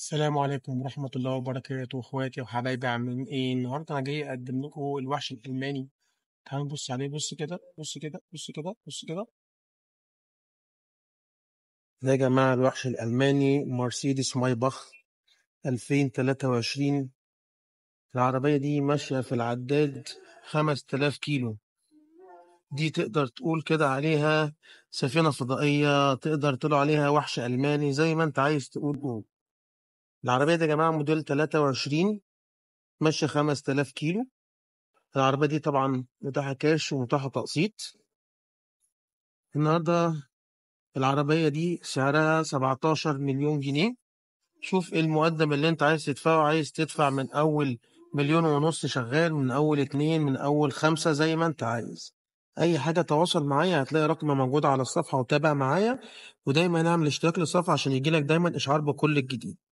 السلام عليكم ورحمة الله وبركاته اخواتي وحبايبي عاملين ايه النهارده انا جاي اقدم لكم الوحش الالماني تعالوا نبص عليه بص كده بص كده بص كده بص كده ده يا جماعة الوحش الالماني مرسيدس ماي مايباخ 2023 العربية دي ماشية في العداد 5000 كيلو دي تقدر تقول كده عليها سفينة فضائية تقدر تقول عليها وحش ألماني زي ما أنت عايز تقول العربية دي يا جماعة موديل 23 ماشية 5000 كيلو العربية دي طبعا متاحة كاش ومتاحة تقسيط النهاردة العربية دي سعرها 17 مليون جنيه شوف ايه المقدم اللي انت عايز تدفعه عايز تدفع من اول مليون ونص شغال من اول اتنين من اول خمسة زي ما انت عايز اي حاجة تواصل معايا هتلاقي رقم موجود على الصفحة وتابع معايا ودايما اعمل اشتراك للصفحة عشان يجيلك دايما اشعار بكل الجديد